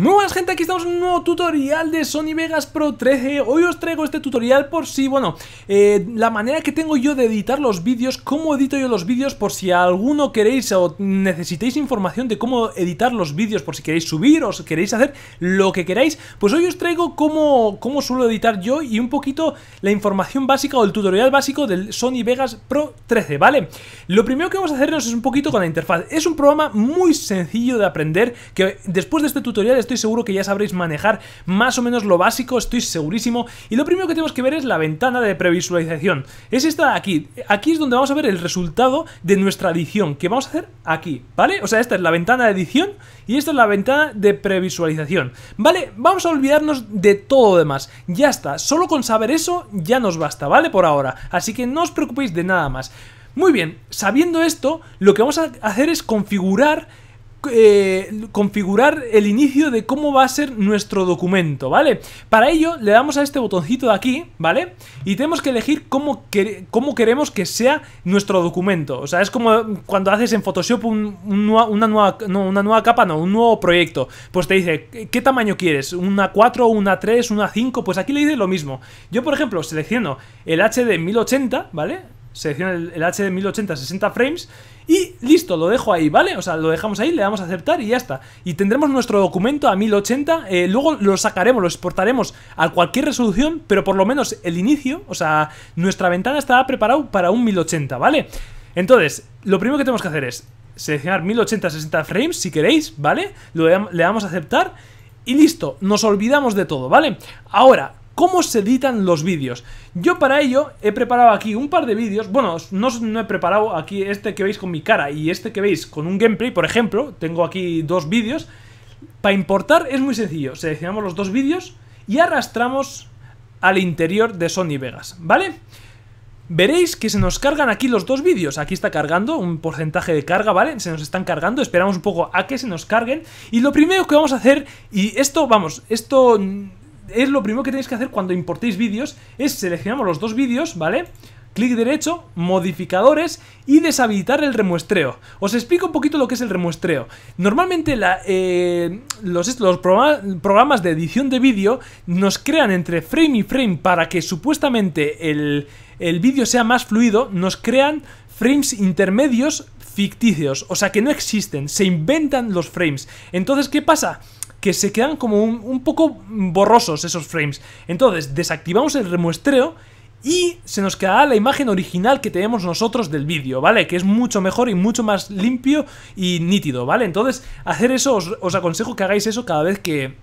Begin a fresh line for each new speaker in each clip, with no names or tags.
Muy buenas gente, aquí estamos en un nuevo tutorial de Sony Vegas Pro 13 Hoy os traigo este tutorial por si, bueno, eh, la manera que tengo yo de editar los vídeos Cómo edito yo los vídeos por si alguno queréis o necesitéis información de cómo editar los vídeos Por si queréis subir o queréis hacer lo que queráis Pues hoy os traigo cómo, cómo suelo editar yo y un poquito la información básica o el tutorial básico del Sony Vegas Pro 13, ¿vale? Lo primero que vamos a hacernos es un poquito con la interfaz Es un programa muy sencillo de aprender que después de este tutorial estoy seguro que ya sabréis manejar más o menos lo básico, estoy segurísimo. Y lo primero que tenemos que ver es la ventana de previsualización. Es esta de aquí. Aquí es donde vamos a ver el resultado de nuestra edición, que vamos a hacer aquí, ¿vale? O sea, esta es la ventana de edición y esta es la ventana de previsualización. Vale, vamos a olvidarnos de todo lo demás. Ya está, solo con saber eso ya nos basta, ¿vale? Por ahora. Así que no os preocupéis de nada más. Muy bien, sabiendo esto, lo que vamos a hacer es configurar eh, configurar el inicio de cómo va a ser nuestro documento, ¿vale? Para ello le damos a este botoncito de aquí, ¿vale? Y tenemos que elegir cómo, cómo queremos que sea nuestro documento. O sea, es como cuando haces en Photoshop una, nueva, una nueva capa, no, un nuevo proyecto. Pues te dice, ¿qué tamaño quieres? ¿Una 4, una 3, una 5? Pues aquí le dice lo mismo. Yo, por ejemplo, selecciono el HD 1080, ¿vale? Selecciona el, H de 1080 60 frames y listo, lo dejo ahí, ¿vale? O sea, lo dejamos ahí, le damos a aceptar y ya está. Y tendremos nuestro documento a 1080, eh, luego lo sacaremos, lo exportaremos a cualquier resolución, pero por lo menos el inicio, o sea, nuestra ventana estará preparada para un 1080, ¿vale? Entonces, lo primero que tenemos que hacer es seleccionar 1080 60 frames, si queréis, ¿vale? le damos a aceptar y listo, nos olvidamos de todo, ¿vale? Ahora, cómo se editan los vídeos. Yo para ello he preparado aquí un par de vídeos, bueno, no, he preparado aquí este que veis con mi cara y este que veis con un gameplay, por ejemplo, tengo aquí dos vídeos. Para importar es muy sencillo, seleccionamos los dos vídeos y arrastramos al interior de Sony Vegas, ¿vale? Veréis que se nos cargan aquí los dos vídeos. Aquí está cargando un porcentaje de carga, ¿vale? Se nos están cargando, esperamos un poco a que se nos carguen. Y lo primero que vamos a hacer, y esto, vamos, esto es lo primero que tenéis que hacer cuando importéis vídeos, es seleccionamos los dos vídeos, ¿vale? clic derecho, modificadores y deshabilitar el remuestreo. Os explico un poquito lo que es el remuestreo. Normalmente eh, los, los programas de edición de vídeo nos crean entre frame y frame para que supuestamente el, el vídeo sea más fluido, nos crean frames intermedios ficticios, o sea que no existen, se inventan los frames. Entonces, ¿qué pasa? que se quedan como un, poco borrosos esos frames. Entonces, desactivamos el remuestreo y se nos quedará la imagen original que tenemos nosotros del vídeo, ¿vale? Que es mucho mejor y mucho más limpio y nítido, ¿vale? Entonces, hacer eso, os, aconsejo que hagáis eso cada vez que,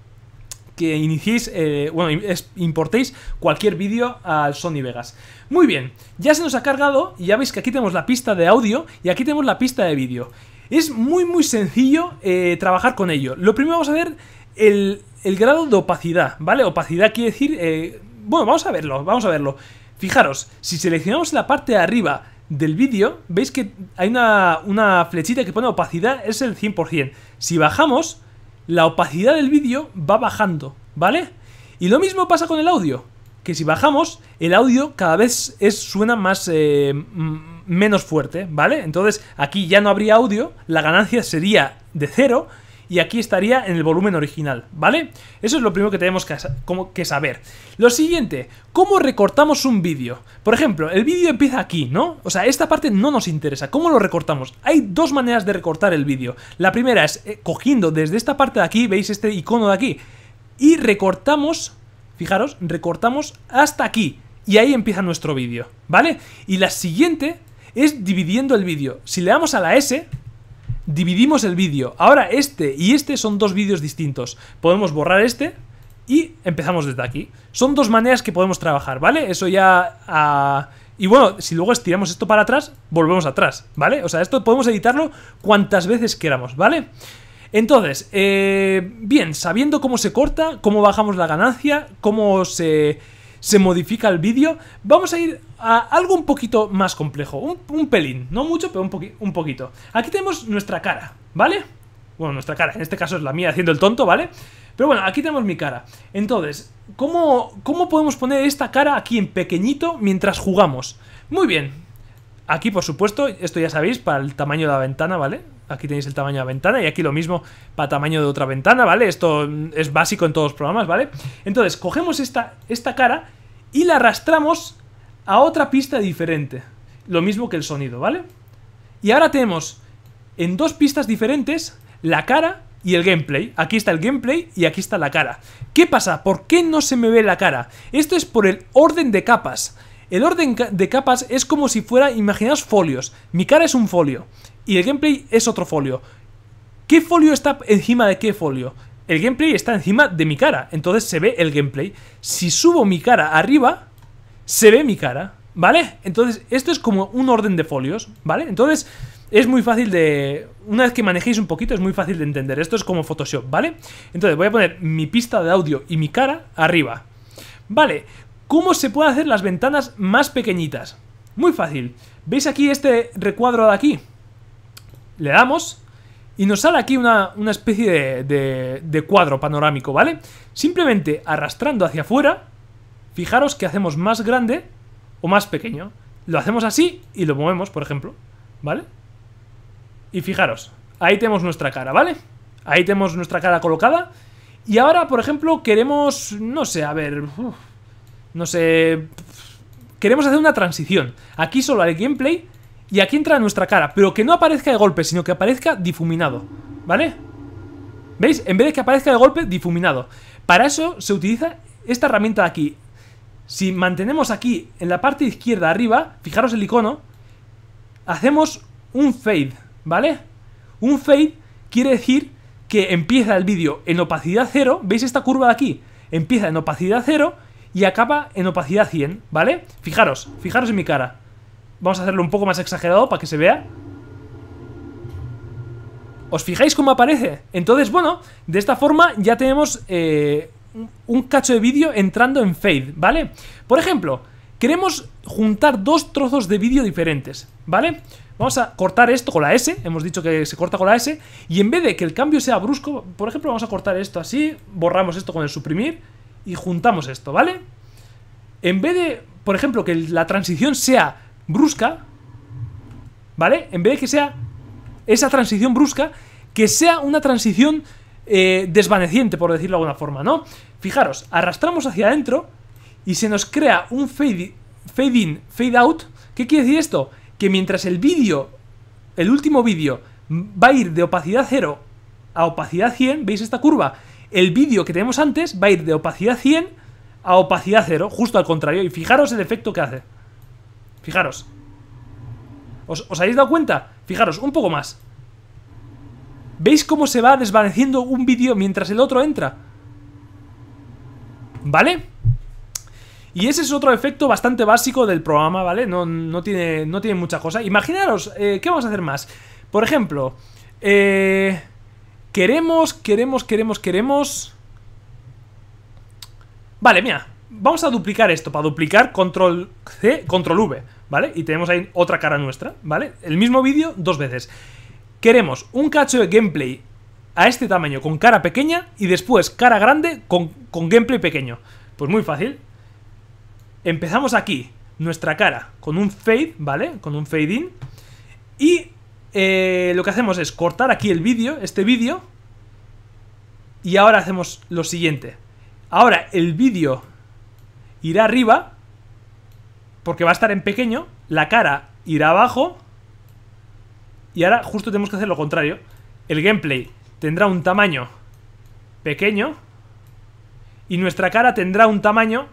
que iniciéis, eh, bueno, importéis cualquier vídeo al Sony Vegas. Muy bien, ya se nos ha cargado y ya veis que aquí tenemos la pista de audio y aquí tenemos la pista de vídeo. Es muy, muy sencillo eh, trabajar con ello. Lo primero vamos a ver el, grado de opacidad, ¿vale? Opacidad quiere decir... Eh, bueno, vamos a verlo, vamos a verlo. Fijaros, si seleccionamos la parte de arriba del vídeo, veis que hay una, flechita que pone opacidad, es el 100%. Si bajamos, la opacidad del vídeo va bajando, ¿vale? Y lo mismo pasa con el audio, que si bajamos, el audio cada vez es, suena más... Eh, menos fuerte, ¿vale? Entonces aquí ya no habría audio, la ganancia sería de cero y aquí estaría en el volumen original, ¿vale? Eso es lo primero que tenemos que, saber. Lo siguiente, ¿cómo recortamos un vídeo? Por ejemplo, el vídeo empieza aquí, ¿no? O sea, esta parte no nos interesa. ¿Cómo lo recortamos? Hay dos maneras de recortar el vídeo. La primera es eh, cogiendo desde esta parte de aquí, veis este icono de aquí, y recortamos, fijaros, recortamos hasta aquí. Y ahí empieza nuestro vídeo, ¿vale? Y la siguiente es dividiendo el vídeo. Si le damos a la S, dividimos el vídeo. Ahora este y este son dos vídeos distintos. Podemos borrar este y empezamos desde aquí. Son dos maneras que podemos trabajar, ¿vale? Eso ya... Ah, y bueno, si luego estiramos esto para atrás, volvemos atrás, ¿vale? O sea, esto podemos editarlo cuantas veces queramos, ¿vale? Entonces, eh, bien, sabiendo cómo se corta, cómo bajamos la ganancia, cómo se se modifica el vídeo, vamos a ir a algo un poquito más complejo, un, pelín, no mucho, pero un, poquito. Aquí tenemos nuestra cara, ¿vale? Bueno, nuestra cara, en este caso es la mía haciendo el tonto, ¿vale? Pero bueno, aquí tenemos mi cara. Entonces, ¿cómo, ¿cómo podemos poner esta cara aquí en pequeñito mientras jugamos? Muy bien. Aquí, por supuesto, esto ya sabéis, para el tamaño de la ventana, ¿vale? Aquí tenéis el tamaño de la ventana y aquí lo mismo para tamaño de otra ventana, ¿vale? Esto es básico en todos los programas, ¿vale? Entonces, cogemos esta, esta cara y la arrastramos a otra pista diferente. Lo mismo que el sonido, ¿vale? Y ahora tenemos en dos pistas diferentes la cara y el gameplay. Aquí está el gameplay y aquí está la cara. ¿Qué pasa? ¿Por qué no se me ve la cara? Esto es por el orden de capas. El orden de capas es como si fuera, imaginaos folios. Mi cara es un folio. Y el gameplay es otro folio. ¿Qué folio está encima de qué folio? El gameplay está encima de mi cara, entonces se ve el gameplay. Si subo mi cara arriba, se ve mi cara, ¿vale? Entonces, esto es como un orden de folios, ¿vale? Entonces, es muy fácil de... Una vez que manejéis un poquito, es muy fácil de entender. Esto es como Photoshop, ¿vale? Entonces, voy a poner mi pista de audio y mi cara arriba. Vale, ¿cómo se puede hacer las ventanas más pequeñitas? Muy fácil. ¿Veis aquí este recuadro de aquí? Le damos y nos sale aquí una, especie de, de, cuadro panorámico, ¿vale? Simplemente arrastrando hacia afuera, fijaros que hacemos más grande o más pequeño. Lo hacemos así y lo movemos, por ejemplo, ¿vale? Y fijaros, ahí tenemos nuestra cara, ¿vale? Ahí tenemos nuestra cara colocada. Y ahora, por ejemplo, queremos, no sé, a ver... no sé... Queremos hacer una transición. Aquí solo al gameplay y aquí entra nuestra cara, pero que no aparezca de golpe, sino que aparezca difuminado, ¿vale? ¿Veis? En vez de que aparezca de golpe, difuminado. Para eso se utiliza esta herramienta de aquí. Si mantenemos aquí, en la parte izquierda arriba, fijaros el icono, hacemos un fade, ¿vale? Un fade quiere decir que empieza el vídeo en opacidad 0, ¿veis esta curva de aquí? Empieza en opacidad 0 y acaba en opacidad 100, ¿vale? Fijaros, fijaros en mi cara. Vamos a hacerlo un poco más exagerado para que se vea. ¿Os fijáis cómo aparece? Entonces, bueno, de esta forma ya tenemos eh, un cacho de vídeo entrando en fade, ¿vale? Por ejemplo, queremos juntar dos trozos de vídeo diferentes, ¿vale? Vamos a cortar esto con la S, hemos dicho que se corta con la S, y en vez de que el cambio sea brusco, por ejemplo, vamos a cortar esto así, borramos esto con el suprimir y juntamos esto, ¿vale? En vez de, por ejemplo, que la transición sea brusca, ¿vale? En vez de que sea esa transición brusca, que sea una transición eh, desvaneciente, por decirlo de alguna forma, ¿no? Fijaros, arrastramos hacia adentro y se nos crea un fade, fade in, fade out. ¿Qué quiere decir esto? Que mientras el vídeo, el último vídeo, va a ir de opacidad 0 a opacidad 100, ¿veis esta curva? El vídeo que tenemos antes va a ir de opacidad 100 a opacidad 0, justo al contrario, y fijaros el efecto que hace. Fijaros. ¿Os, habéis dado cuenta? Fijaros, un poco más. ¿Veis cómo se va desvaneciendo un vídeo mientras el otro entra? ¿Vale? Y ese es otro efecto bastante básico del programa, ¿vale? No, tiene, no tiene, mucha cosa. Imaginaros, eh, ¿qué vamos a hacer más? Por ejemplo, eh, queremos, queremos, queremos, queremos... Vale, mira, vamos a duplicar esto. Para duplicar, control C, control V. ¿vale? Y tenemos ahí otra cara nuestra, ¿vale? El mismo vídeo dos veces. Queremos un cacho de gameplay a este tamaño con cara pequeña y después cara grande con, con gameplay pequeño. Pues muy fácil. Empezamos aquí, nuestra cara, con un fade, ¿vale? Con un fade in. Y eh, lo que hacemos es cortar aquí el vídeo, este vídeo. Y ahora hacemos lo siguiente. Ahora el vídeo irá arriba porque va a estar en pequeño, la cara irá abajo y ahora justo tenemos que hacer lo contrario. El gameplay tendrá un tamaño pequeño y nuestra cara tendrá un tamaño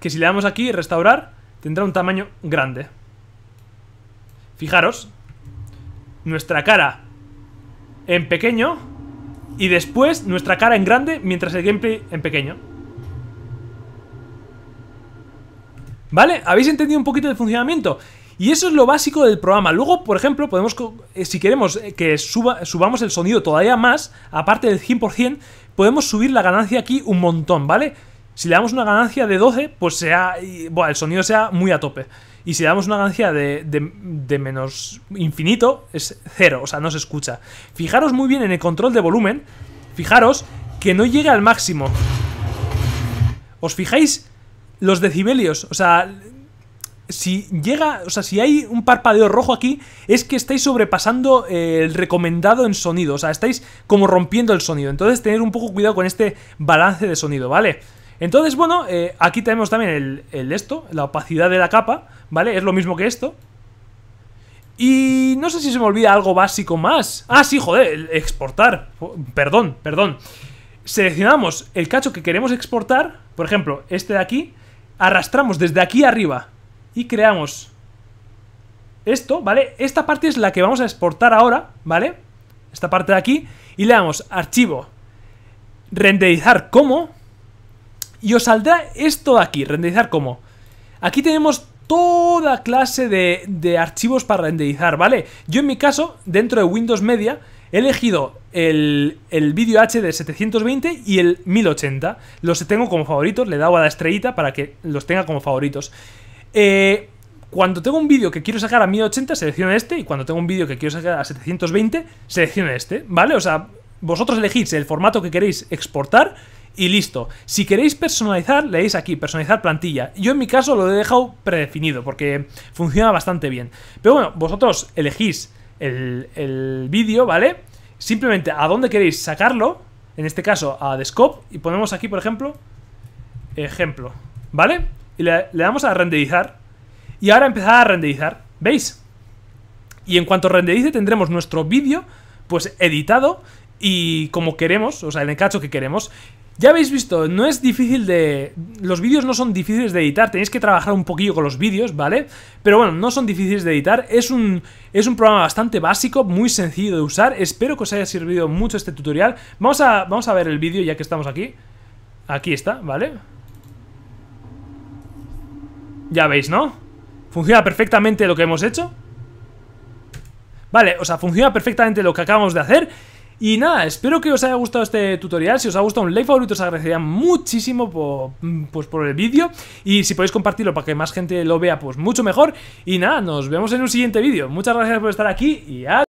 que si le damos aquí, restaurar, tendrá un tamaño grande. Fijaros, nuestra cara en pequeño y después nuestra cara en grande mientras el gameplay en pequeño. ¿Vale? ¿Habéis entendido un poquito el funcionamiento? Y eso es lo básico del programa. Luego, por ejemplo, podemos, eh, si queremos eh, que suba, subamos el sonido todavía más, aparte del 100%, podemos subir la ganancia aquí un montón, ¿vale? Si le damos una ganancia de 12, pues sea, bueno, el sonido sea muy a tope. Y si le damos una ganancia de, de, de menos infinito, es cero, o sea, no se escucha. Fijaros muy bien en el control de volumen, fijaros que no llega al máximo. ¿Os fijáis? los decibelios. O sea, si llega, o sea, si hay un parpadeo rojo aquí, es que estáis sobrepasando eh, el recomendado en sonido, o sea, estáis como rompiendo el sonido, entonces tener un poco cuidado con este balance de sonido, ¿vale? Entonces, bueno, eh, aquí tenemos también el, el, esto, la opacidad de la capa, ¿vale? Es lo mismo que esto. Y no sé si se me olvida algo básico más. Ah, sí, joder, exportar. Perdón, perdón. Seleccionamos el cacho que queremos exportar, por ejemplo, este de aquí, arrastramos desde aquí arriba y creamos esto, ¿vale? Esta parte es la que vamos a exportar ahora, ¿vale? Esta parte de aquí. Y le damos archivo, renderizar como. Y os saldrá esto de aquí, renderizar como. Aquí tenemos toda clase de, de, archivos para renderizar, ¿vale? Yo en mi caso, dentro de Windows Media, He elegido el, el H de 720 y el 1080. Los tengo como favoritos, le he dado a la estrellita para que los tenga como favoritos. Eh, cuando tengo un vídeo que quiero sacar a 1080, selecciono este, y cuando tengo un vídeo que quiero sacar a 720, selecciono este, ¿vale? O sea, vosotros elegís el formato que queréis exportar y listo. Si queréis personalizar, leéis aquí, personalizar plantilla. Yo en mi caso lo he dejado predefinido porque funciona bastante bien. Pero bueno, vosotros elegís el, vídeo, ¿vale? Simplemente a dónde queréis sacarlo, en este caso a The Scope, y ponemos aquí, por ejemplo, ejemplo, ¿vale? Y le, damos a renderizar. Y ahora empezar a renderizar, ¿veis? Y en cuanto renderice tendremos nuestro vídeo, pues editado y como queremos, o sea, en el cacho que queremos. Ya habéis visto, no es difícil de... Los vídeos no son difíciles de editar, tenéis que trabajar un poquillo con los vídeos, ¿vale? Pero bueno, no son difíciles de editar, es un, es un programa bastante básico, muy sencillo de usar, espero que os haya servido mucho este tutorial. Vamos a, vamos a ver el vídeo ya que estamos aquí. Aquí está, ¿vale? Ya veis, ¿no? Funciona perfectamente lo que hemos hecho. Vale, o sea, funciona perfectamente lo que acabamos de hacer y nada, espero que os haya gustado este tutorial. Si os ha gustado un like favorito, os agradecería muchísimo por, mm, pues por el vídeo. Y si podéis compartirlo para que más gente lo vea, pues mucho mejor. Y nada, nos vemos en un siguiente vídeo. Muchas gracias por estar aquí y adiós.